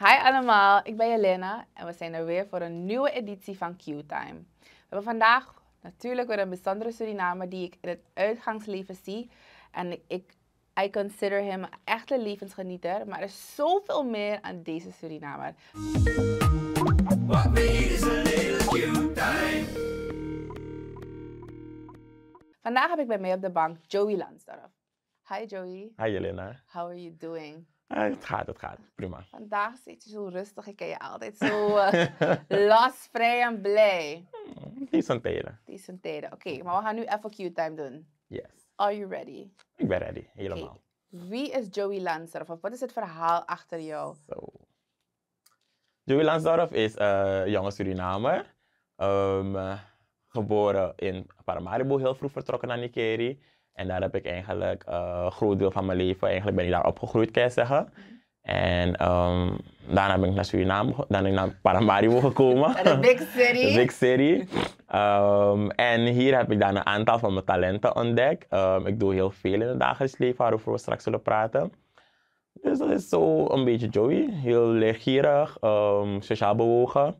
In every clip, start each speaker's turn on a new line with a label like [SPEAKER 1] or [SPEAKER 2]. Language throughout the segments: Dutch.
[SPEAKER 1] Hi allemaal, ik ben Jelena en we zijn er weer voor een nieuwe editie van Q-Time. We hebben vandaag natuurlijk weer een bijzondere Suriname die ik in het uitgangsleven zie. En ik, I consider hem een echte levensgenieter, maar er is zoveel meer aan deze Surinamer. Wat een time Vandaag heb ik bij mij op de bank Joey Lansdorf. Hi Joey.
[SPEAKER 2] Hi Jelena.
[SPEAKER 1] How are you doing?
[SPEAKER 2] het ah, gaat, het gaat. Prima.
[SPEAKER 1] Vandaag zit je zo rustig. Ik ken je altijd zo eh, lastvrij en blij. Hmm, die Die zijn tijden. Oké, maar we gaan nu even Q-time doen. Yes. Are you ready?
[SPEAKER 2] Ik ben ready, helemaal.
[SPEAKER 1] Wie is Joey Lansdorff? Of wat is het verhaal achter jou?
[SPEAKER 2] Joey Lansdorff is een eh, jonge Surinamer. Ehm, geboren in Paramaribo, heel vroeg vertrokken naar Nikeri. En daar heb ik eigenlijk eh, een groot deel van mijn leven, eigenlijk ben ik daar opgegroeid, kan je zeggen. En ehm, daarna ben ik naar Suriname, daarna naar Paramaribo gekomen. De
[SPEAKER 1] big city. big
[SPEAKER 2] city. Ehm, en hier heb ik dan een aantal van mijn talenten ontdekt. Ehm, ik doe heel veel in het dagelijks leven, waarover we straks zullen praten. Dus dat is zo een beetje Joey. Heel leergierig, sociaal bewogen.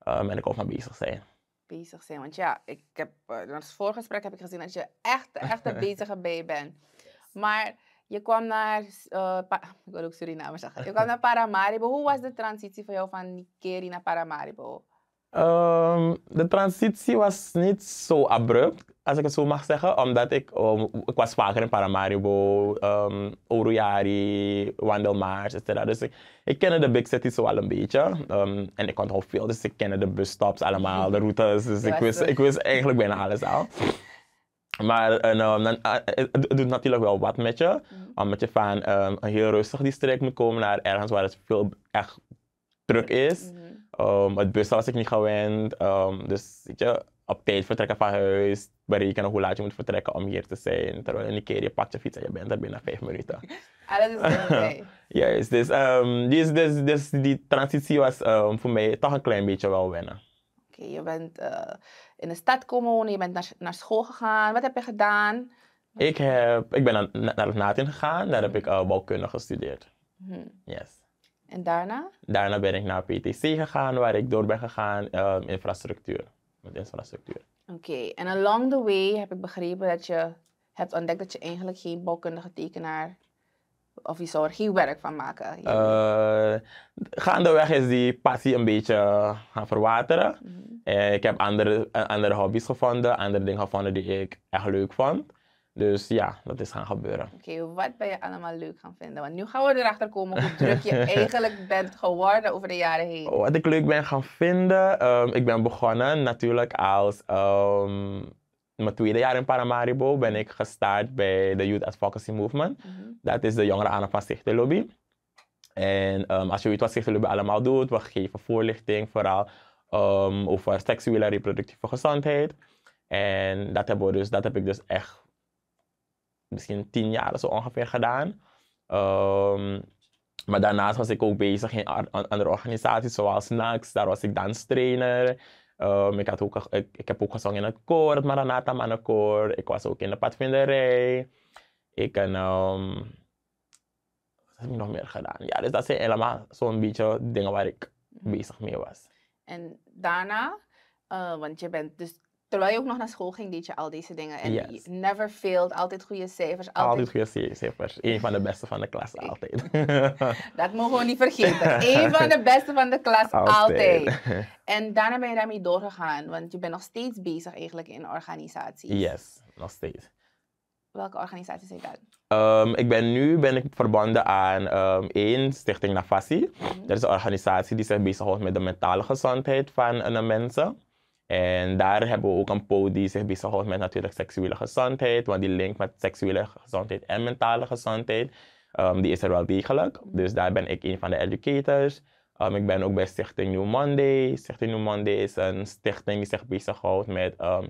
[SPEAKER 2] en ik ook van bezig zijn
[SPEAKER 1] bezig zijn. Want ja, ik heb, uh, in het voorgesprek heb ik gezien dat je echt, echt een bezige bij bent. Maar je kwam naar, eh, ik wil ook Suriname zeggen, je kwam naar Paramaribo. Hoe was de transitie voor jou van Nikeri naar Paramaribo?
[SPEAKER 2] Ehm, de transitie was niet zo abrupt, als ik het zo mag zeggen, omdat ik, ehm, ik was vaker in Paramaribo, um, ehm, Oruyari, Wandelmaars, etc. Dus ik, ik kende de big cities zo wel een beetje. en ik al veel, dus ik kende de busstops allemaal, de routes. Dus ik wist, ik wist eigenlijk bijna alles al. Maar dan, eh, eh, het doet natuurlijk wel wat met je. Mhm. Omdat je van een heel rustig district moet komen naar ergens waar het veel echt druk is. Mhm. Ehm, het bus was ik niet gewend. Ehm, dus je, op tijd vertrekken van huis, berekenen hoe laat je moet vertrekken om hier te zijn. Terwijl een keer je pakt je fiets en je bent er binnen vijf minuten.
[SPEAKER 1] Alles is oké.
[SPEAKER 2] Juist, dus, ehm, dus, dus, dus, die transitie was voor mij toch een klein beetje wel wennen.
[SPEAKER 1] Oké, je bent eh, in de stad komen wonen, je bent naar, naar school gegaan. Wat heb je gedaan?
[SPEAKER 2] Ik, heb, ik ben naar, naar het Natin gegaan, daar heb ik uh, bouwkunde gestudeerd. Mhm. Yes. En daarna? Daarna ben ik naar PTC gegaan, waar ik door ben gegaan ehm, infrastructuur, met infrastructuur.
[SPEAKER 1] Oké, en along the way heb ik begrepen dat je hebt ontdekt dat je eigenlijk geen bouwkundige tekenaar of je zou er geen werk van maken?
[SPEAKER 2] Uh, gaandeweg is die passie een beetje gaan verwateren. Mhm. Eh, ik heb andere, eh, andere hobby's gevonden, andere dingen gevonden die ik echt leuk vond. Dus ja, dat is gaan gebeuren.
[SPEAKER 1] Oké, wat ben je allemaal leuk gaan vinden? Want nu gaan we erachter komen hoe druk je eigenlijk bent geworden over de jaren heen. Oh, wat
[SPEAKER 2] ik leuk ben gaan vinden, ehm, ik ben begonnen natuurlijk als um, mijn tweede jaar in Paramaribo ben ik gestart bij de Youth Advocacy Movement. Mhm. Dat is de jongeren aan van En ehm, als je weet wat Stichter allemaal doet, we geven voorlichting vooral over seksuele en reproductieve gezondheid. En dat, hebben dus, dat heb ik dus echt misschien tien jaar zo ongeveer gedaan. Ehm, maar daarnaast was ik ook bezig in andere organisaties zoals NAX. Daar was ik danstrainer. Um, ik, had ook, ik, ik, heb ook gezongen in het koor, het Maranatha Mannenkoor. Ik was ook in de padvinderij. Ik ehm, wat heb ik nog meer gedaan? Ja, dus dat zijn helemaal zo'n beetje dingen waar ik mhm. bezig mee was.
[SPEAKER 1] En daarna, eh, want je bent dus Terwijl je ook nog naar school ging, deed je al deze dingen. En never failed, altijd goede cijfers. Altijd,
[SPEAKER 2] goede cijfers. Eén van de beste van de klas, altijd.
[SPEAKER 1] dat mogen we niet vergeten. een van de beste van de klas, altijd. En daarna ben je daarmee doorgegaan, want je bent nog steeds bezig eigenlijk in organisaties. Yes, nog steeds. Welke organisaties zijn dat?
[SPEAKER 2] Ehm, ik ben nu ben ik verbonden aan ehm, één, Stichting Nafasi. Mhm. Dat is een organisatie die zich bezighoudt met de mentale gezondheid van eh, mensen. En daar hebben we ook een poot die zich bezighoudt met natuurlijk seksuele gezondheid. Want die link met seksuele gezondheid en mentale gezondheid, ehm, die is er wel degelijk. Dus daar ben ik een van de educators. Ehm, ik ben ook bij Stichting New Monday. Stichting New Monday is een stichting die zich bezighoudt met ehm,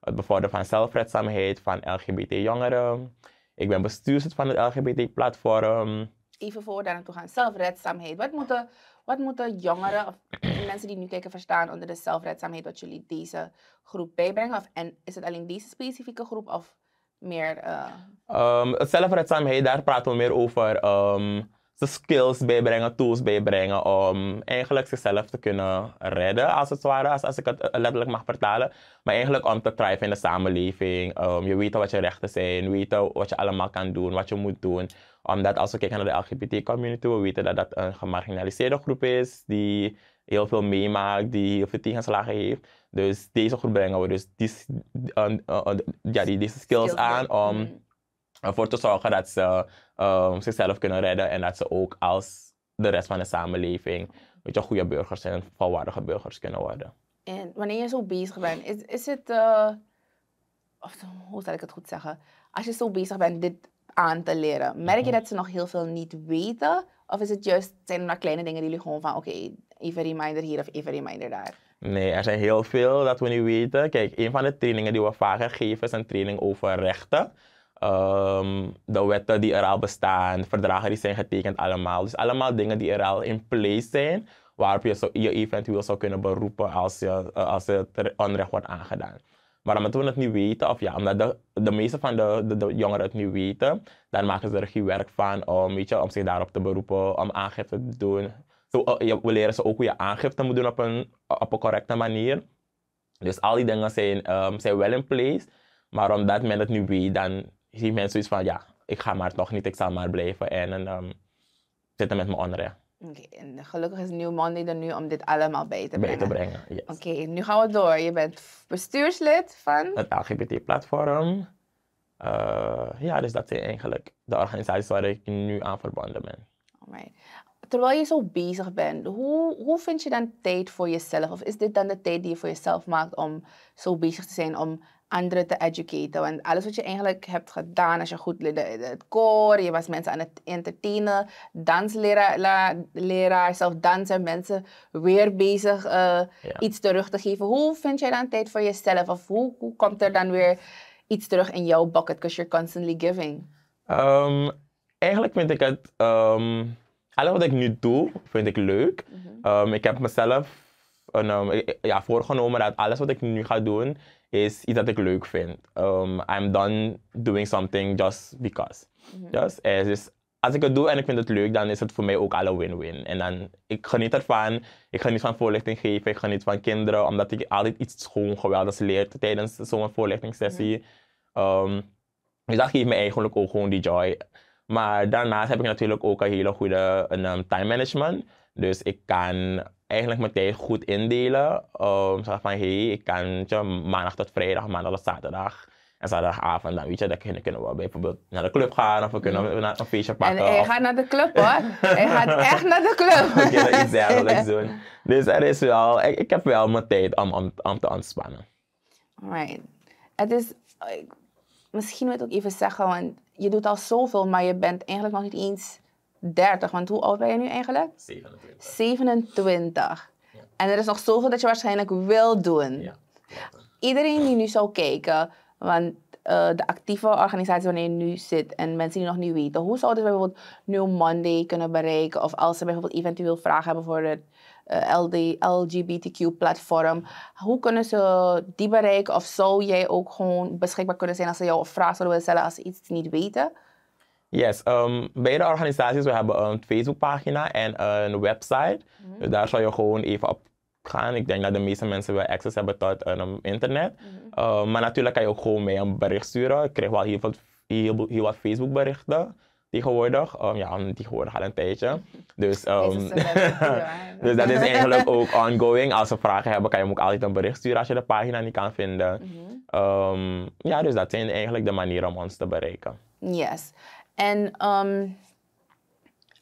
[SPEAKER 2] het bevorderen van zelfredzaamheid van LGBT-jongeren. Ik ben bestuurslid van het LGBT-platform
[SPEAKER 1] even voor daar naartoe gaan, zelfredzaamheid. Wat moeten, wat moeten jongeren of mensen die nu kijken verstaan onder de zelfredzaamheid, wat jullie deze groep bijbrengen? Of, en is het alleen deze specifieke groep of meer? Uh...
[SPEAKER 2] Eh, zelfredzaamheid, ehm, daar praten we meer over. de ehm, skills bijbrengen, tools bijbrengen om eigenlijk zichzelf te kunnen redden, als het ware, als, als ik het eh, letterlijk mag vertalen. Maar eigenlijk om te thrive in de samenleving. Ehm, je weet wat je rechten zijn, weten wat je allemaal kan doen, wat je moet doen omdat als we kijken naar de LGBT-community, we weten dat dat een gemarginaliseerde groep is, die heel veel meemaakt, die heel veel tegenslagen heeft. Dus deze groep brengen we dus die, eh, eh, ja, die, deze skills, aan om mm. ervoor te zorgen dat ze ehm, zichzelf kunnen redden en dat ze ook als de rest van de samenleving weet je, goede burgers en volwaardige burgers kunnen worden.
[SPEAKER 1] En wanneer je zo bezig bent, is, is het, eh, of, hoe zal ik het goed zeggen? Als je zo bezig bent, dit aan te leren? Merk je mhm. dat ze nog heel veel niet weten? Of is het juist, zijn er maar kleine dingen die jullie gewoon van, oké, even reminder hier of even reminder daar?
[SPEAKER 2] Nee, er zijn heel veel dat we niet weten. Kijk, een van de trainingen die we vaker geven is een training over rechten. Ehm, de wetten die er al bestaan, verdragen die zijn getekend allemaal. Dus allemaal dingen die er al in place zijn, waarop je zo, je eventueel zou kunnen beroepen als je, eh, als het onrecht wordt aangedaan. Maar omdat we het niet weten, of ja, omdat de, de meeste van de, de, jongeren het niet weten, dan maken ze er geen werk van om, weet je, om zich daarop te beroepen, om aangifte te doen. Zo, eh, we leren ze ook hoe je aangifte moet doen op een, op een correcte manier. Dus al die dingen zijn, ehm, zijn wel in place. Maar omdat men het nu weet, dan zien mensen zoiets van, ja, ik ga maar toch niet, ik zal maar blijven. En, en ehm, zitten met mijn onrecht. Oké,
[SPEAKER 1] en gelukkig is New Monday er nu om dit allemaal bij te brengen. Bij te brengen, Oké, nu gaan we door. Je bent bestuurslid van?
[SPEAKER 2] Het LGBT-platform. Eh, ja, dus dat is eigenlijk de organisatie waar ik nu aan verbonden ben
[SPEAKER 1] terwijl je zo bezig bent, hoe, hoe vind je dan tijd voor jezelf? Of is dit dan de tijd die je voor jezelf maakt om zo bezig te zijn om anderen te educaten? Want alles wat je eigenlijk hebt gedaan, als je goed leerde het koor, je was mensen aan het entertainen, dansleraar, zelf dansen, mensen weer bezig eh, iets terug te geven. Hoe vind jij dan tijd voor jezelf? Of hoe, hoe komt er dan weer iets terug in jouw bucket? Because you're constantly giving.
[SPEAKER 2] Ehm, eigenlijk vind ik het. Ehm, alles wat ik nu doe, vind ik leuk. Mhm. Ehm, ik heb mezelf ehm, e-, ja, voorgenomen dat alles wat ik nu ga doen, is iets dat ik leuk vind. Ehm, I'm done doing something just because. Mhm. Eh, dus als ik het doe en ik vind het leuk, dan is het voor mij ook alle win-win. En dan, ik geniet ervan. Ik geniet van voorlichting geven. Ik geniet van kinderen, omdat ik altijd iets schoon geweldigs leer tijdens zo'n voorlichtingssessie. Mm -hmm. dus dat geeft me eigenlijk ook gewoon die joy. Maar daarnaast heb ik natuurlijk ook een hele goede een, um, time management. Dus ik kan eigenlijk mijn tijd goed indelen. Um, zeg van, hé, hey, ik kan je, maandag tot vrijdag, maandag tot zaterdag. En zaterdagavond, dan weet je, dan kunnen we bijvoorbeeld naar de club gaan of we kunnen naar een feestje pakken. En hij gaat
[SPEAKER 1] naar de club hoor. hij gaat echt naar de club. Oké, okay, dat is dergelijks doen.
[SPEAKER 2] Dus er is wel, ik, heb wel mijn tijd om, om, om te ontspannen.
[SPEAKER 1] Right. Het is, misschien moet ik ook even zeggen, want je doet al zoveel, maar je bent eigenlijk nog niet eens 30. Want hoe oud ben je nu eigenlijk? 27. 27. En er is nog zoveel dat je waarschijnlijk wil doen. Ja. Iedereen die nu zou kijken, want eh, de actieve organisatie waarin je nu zit en mensen die nog niet weten, hoe zouden ze bijvoorbeeld New Monday kunnen bereiken? Of als ze bijvoorbeeld eventueel vragen hebben voor het eh, LD, LGBTQ-platform. Hoe kunnen ze die bereiken? Of zou jij ook gewoon beschikbaar kunnen zijn als ze jou een vraag zouden willen stellen als ze iets niet weten?
[SPEAKER 2] Yes, um, ehm, bij organisaties, we hebben een Facebookpagina en een website. Mhm. Dus daar zal je gewoon even op gaan. Ik denk dat de meeste mensen wel access hebben tot um, internet. Mhm. Ehm, maar natuurlijk kan je ook gewoon mij een bericht sturen. Ik kreeg wel heel, veel, heel, heel wat Facebook berichten tegenwoordig. Um, oh, ja, tegenwoordig al een tijdje. Dus, ehm, dus dat is eigenlijk ook ongoing. Als ze vragen hebben, kan je ook altijd een bericht sturen als je de pagina niet kan vinden. Mhm. Ehm, ja, dus dat zijn eigenlijk de manieren om ons te bereiken.
[SPEAKER 1] Yes. En ehm,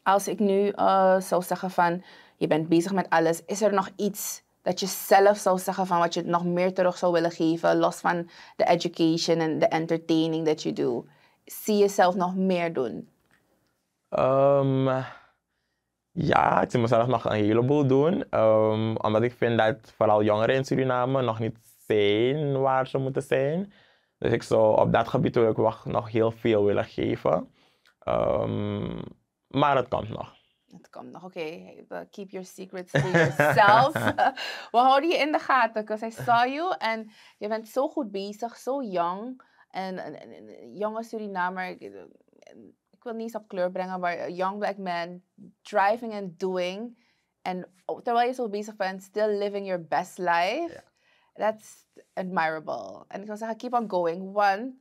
[SPEAKER 1] als ik nu eh, zou zeggen van, je bent bezig met alles. Is er nog iets dat je zelf zou zeggen van wat je nog meer terug zou willen geven, los van de education en de entertaining dat je doet? Zie jezelf nog meer doen?
[SPEAKER 2] Ehm, ja, ik zie mezelf nog een heleboel doen. Ehm, omdat ik vind dat vooral jongeren in Suriname nog niet zijn waar ze moeten zijn. Dus ik zou op dat gebied wil ik nog heel veel willen geven. Ehm, maar het komt nog.
[SPEAKER 1] Het komt nog, oké. Keep your secrets to yourself. We houden je in de gaten, because I saw you. En je bent zo goed bezig, zo jong. En een jonge Surinamer eh, wil niet op kleur brengen, maar young black man driving and doing. En terwijl je zo bezig bent, still living your best life. That's admirable. En ik wil zeggen, keep on going. Want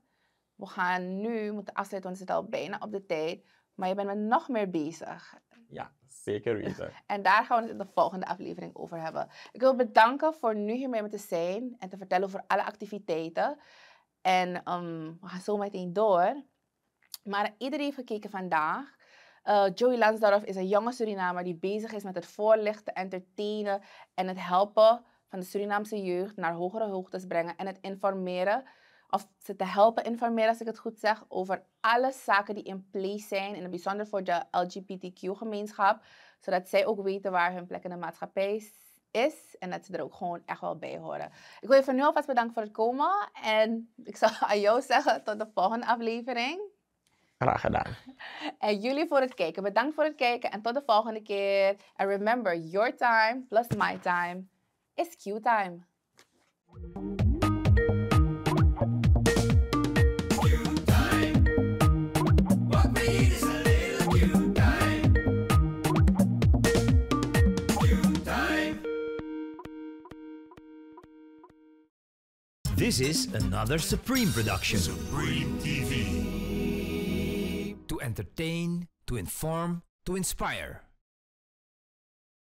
[SPEAKER 1] we gaan nu moeten afsluiten, want we zitten al bijna op de tijd. Maar je bent met nog meer bezig.
[SPEAKER 2] Ja, zeker weten.
[SPEAKER 1] en daar gaan we het in de volgende aflevering over hebben. Ik wil bedanken voor nu hiermee met te zijn en te vertellen over alle activiteiten. En ehm, we gaan zo meteen door. Maar iedereen heeft gekeken vandaag. Eh, Joey Lansdorff is een jonge Surinamer die bezig is met het voorlichten, entertainen en het helpen van de Surinaamse jeugd naar hogere hoogtes brengen en het informeren, of ze te helpen informeren als ik het goed zeg, over alle zaken die in place zijn, in het bijzonder voor de LGBTQ-gemeenschap, zodat zij ook weten waar hun plek in de maatschappij is is en dat ze er ook gewoon echt wel bij horen. Ik wil je van nu alvast bedanken voor het komen en ik zal aan jou zeggen tot de volgende aflevering. Graag gedaan. En jullie voor het kijken. Bedankt voor het kijken en tot de volgende keer. En remember, your time plus my time is Q-time. This is another Supreme production. Supreme TV. entertain, to inform, to inspire.